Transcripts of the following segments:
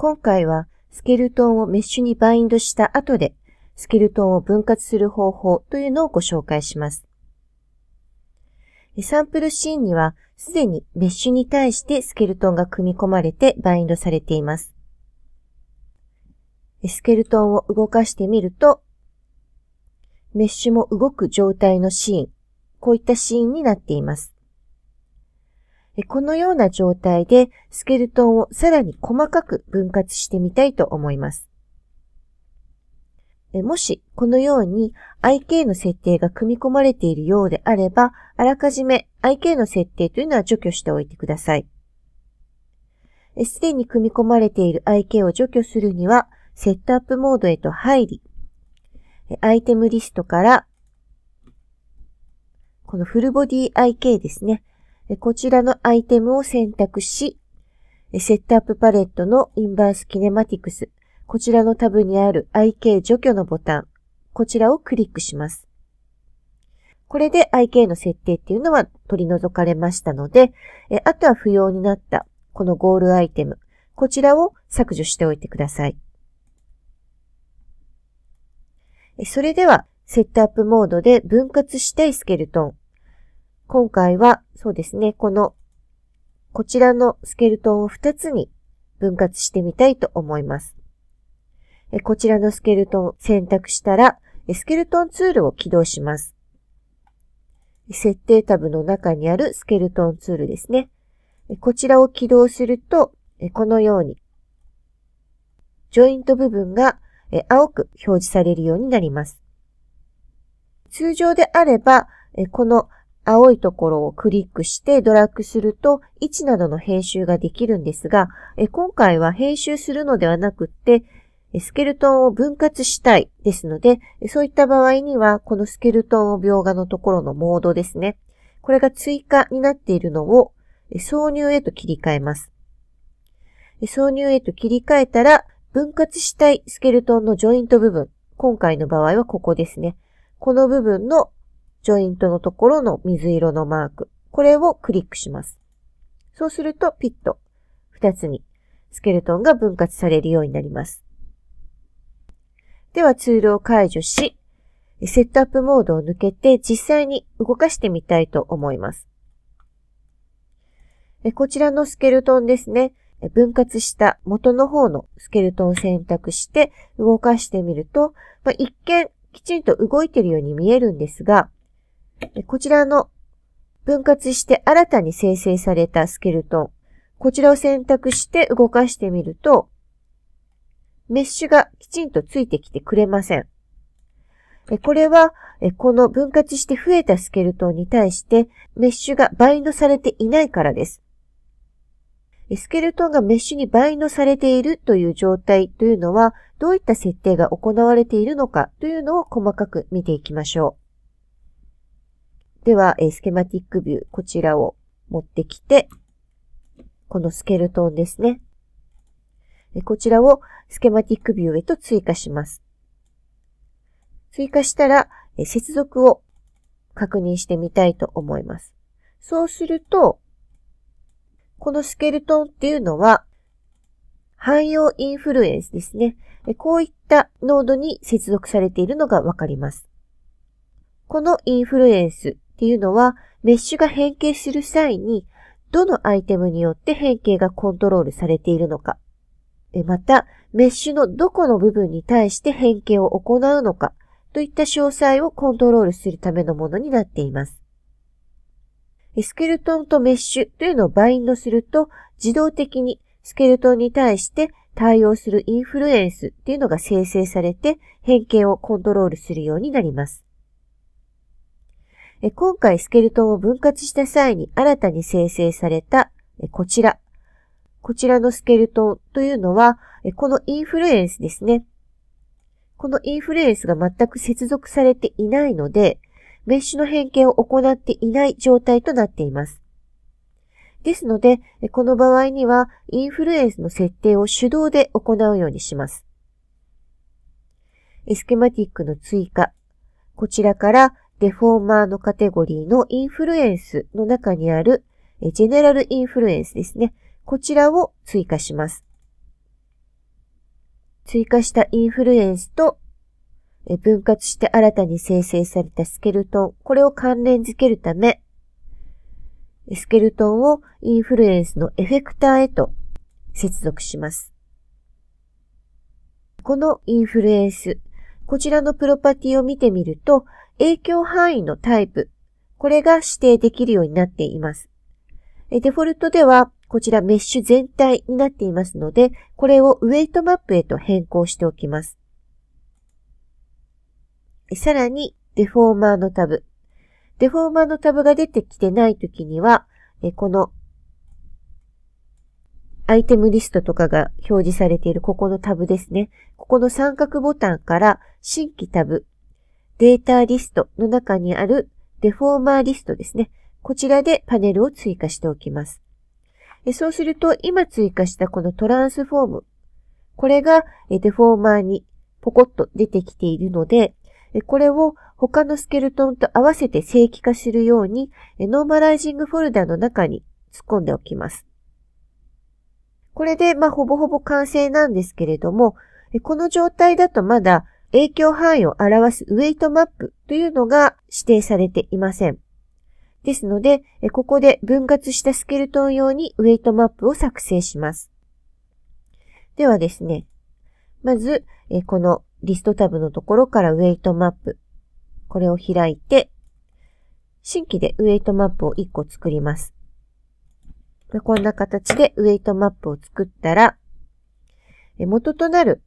今回はスケルトンをメッシュにバインドした後で、スケルトンを分割する方法というのをご紹介します。サンプルシーンには、すでにメッシュに対してスケルトンが組み込まれてバインドされています。スケルトンを動かしてみると、メッシュも動く状態のシーン、こういったシーンになっています。このような状態でスケルトンをさらに細かく分割してみたいと思います。もし、このように IK の設定が組み込まれているようであれば、あらかじめ IK の設定というのは除去しておいてください。すでに組み込まれている IK を除去するには、セットアップモードへと入り、アイテムリストから、このフルボディ IK ですね。こちらのアイテムを選択し、セットアップパレットのインバースキネマティクス、こちらのタブにある IK 除去のボタン、こちらをクリックします。これで IK の設定っていうのは取り除かれましたので、あとは不要になったこのゴールアイテム、こちらを削除しておいてください。それでは、セットアップモードで分割したいスケルトン、今回は、そうですね、この、こちらのスケルトンを2つに分割してみたいと思います。こちらのスケルトンを選択したら、スケルトンツールを起動します。設定タブの中にあるスケルトンツールですね。こちらを起動すると、このように、ジョイント部分が青く表示されるようになります。通常であれば、この青いところをクリックしてドラッグすると位置などの編集ができるんですが、今回は編集するのではなくって、スケルトンを分割したいですので、そういった場合には、このスケルトンを描画のところのモードですね。これが追加になっているのを挿入へと切り替えます。挿入へと切り替えたら、分割したいスケルトンのジョイント部分。今回の場合はここですね。この部分のジョイントのところの水色のマーク、これをクリックします。そうすると、ピッと2つにスケルトンが分割されるようになります。ではツールを解除し、セットアップモードを抜けて実際に動かしてみたいと思います。こちらのスケルトンですね。分割した元の方のスケルトンを選択して動かしてみると、まあ、一見きちんと動いているように見えるんですが、こちらの分割して新たに生成されたスケルトン。こちらを選択して動かしてみると、メッシュがきちんとついてきてくれません。これは、この分割して増えたスケルトンに対して、メッシュがバインドされていないからです。スケルトンがメッシュにバインドされているという状態というのは、どういった設定が行われているのかというのを細かく見ていきましょう。では、えスケマティックビュー、こちらを持ってきて、このスケルトンですね。こちらをスケマティックビューへと追加します。追加したら、接続を確認してみたいと思います。そうすると、このスケルトンっていうのは、汎用インフルエンスですね。こういったノードに接続されているのがわかります。このインフルエンスっていうのは、メッシュが変形する際に、どのアイテムによって変形がコントロールされているのか。また、メッシュのどこの部分に対して変形を行うのかといった詳細をコントロールするためのものになっています。スケルトンとメッシュというのをバインドすると、自動的にスケルトンに対して対応するインフルエンスっていうのが生成されて変形をコントロールするようになります。え今回スケルトンを分割した際に新たに生成されたえこちら。こちらのスケルトンというのは、えこのインフルエンスですね。このインフルエンスが全く接続されていないので、メッシュの変形を行っていない状態となっています。ですので、この場合にはインフルエンスの設定を手動で行うようにします。エスケマティックの追加。こちらからデフォーマーのカテゴリーのインフルエンスの中にあるジェネラルインフルエンスですね。こちらを追加します。追加したインフルエンスと分割して新たに生成されたスケルトン、これを関連づけるため、スケルトンをインフルエンスのエフェクターへと接続します。このインフルエンス、こちらのプロパティを見てみると、影響範囲のタイプ、これが指定できるようになっています。デフォルトでは、こちらメッシュ全体になっていますので、これをウェイトマップへと変更しておきます。さらに、デフォーマーのタブ。デフォーマーのタブが出てきてないときには、このアイテムリストとかが表示されているここのタブですね。ここの三角ボタンから新規タブデータリストの中にあるデフォーマーリストですね。こちらでパネルを追加しておきます。そうすると、今追加したこのトランスフォーム。これがデフォーマーにポコッと出てきているので、これを他のスケルトンと合わせて正規化するように、ノーマライジングフォルダの中に突っ込んでおきます。これで、まあ、ほぼほぼ完成なんですけれども、この状態だとまだ影響範囲を表すウェイトマップというのが指定されていません。ですので、ここで分割したスケルトン用にウェイトマップを作成します。ではですね、まず、このリストタブのところからウェイトマップ、これを開いて、新規でウェイトマップを1個作ります。こんな形でウェイトマップを作ったら、元となる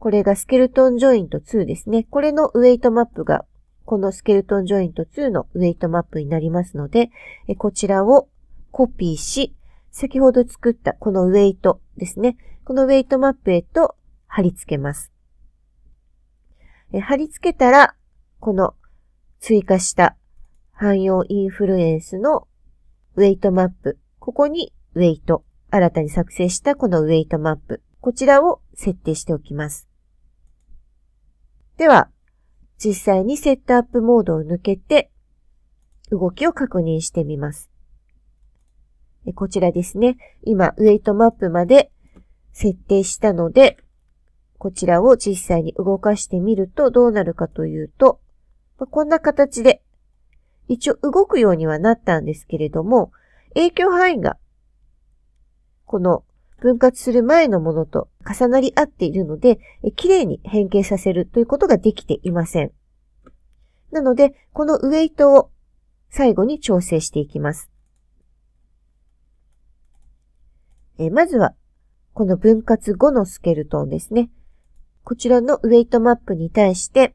これがスケルトンジョイント2ですね。これのウェイトマップが、このスケルトンジョイント2のウェイトマップになりますので、えこちらをコピーし、先ほど作ったこのウェイトですね。このウェイトマップへと貼り付けます。え貼り付けたら、この追加した汎用インフルエンスのウェイトマップ。ここにウェイト。新たに作成したこのウェイトマップ。こちらを設定しておきます。では、実際にセットアップモードを抜けて、動きを確認してみます。こちらですね。今、ウェイトマップまで設定したので、こちらを実際に動かしてみるとどうなるかというと、こんな形で、一応動くようにはなったんですけれども、影響範囲が、この分割する前のものと重なり合っているので、綺麗に変形させるということができていません。なので、このウェイトを最後に調整していきます。えまずは、この分割後のスケルトンですね。こちらのウェイトマップに対して、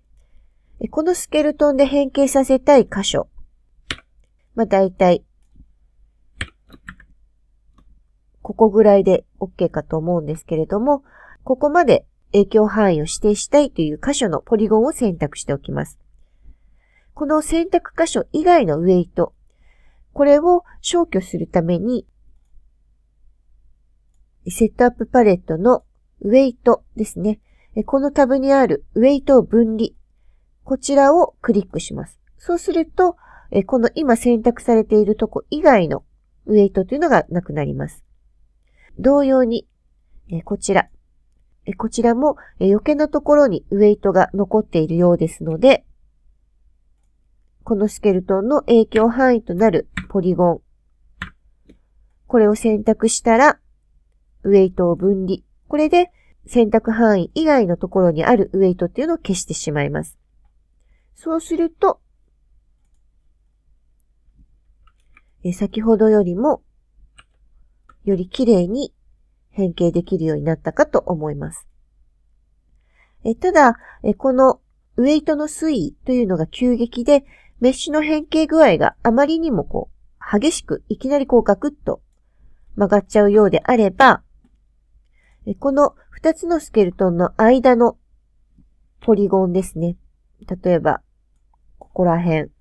このスケルトンで変形させたい箇所、まあ、大体ここぐらいで OK かと思うんですけれども、ここまで影響範囲を指定したいという箇所のポリゴンを選択しておきます。この選択箇所以外のウェイト、これを消去するために、セットアップパレットのウェイトですね。このタブにあるウェイトを分離。こちらをクリックします。そうすると、この今選択されているとこ以外のウェイトというのがなくなります。同様に、えこちら、えこちらも、え余計なところにウェイトが残っているようですので、このスケルトンの影響範囲となるポリゴン。これを選択したら、ウェイトを分離。これで選択範囲以外のところにあるウェイトっていうのを消してしまいます。そうすると、え先ほどよりもより綺麗に変形できるようになったかと思います。えただえ、このウェイトの推移というのが急激で、メッシュの変形具合があまりにもこう、激しく、いきなりこうガクッと曲がっちゃうようであれば、この2つのスケルトンの間のポリゴンですね。例えば、ここら辺。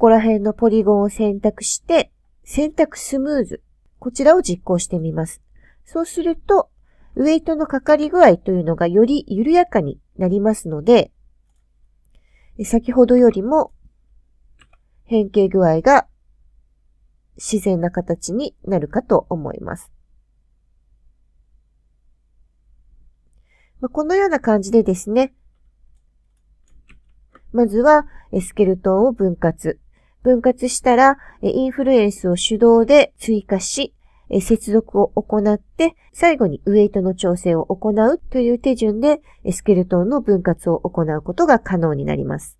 ここら辺のポリゴンを選択して、選択スムーズ。こちらを実行してみます。そうすると、ウェイトのかかり具合というのがより緩やかになりますので、先ほどよりも変形具合が自然な形になるかと思います。このような感じでですね、まずはスケルトンを分割。分割したら、インフルエンスを手動で追加し、接続を行って、最後にウェイトの調整を行うという手順で、スケルトンの分割を行うことが可能になります。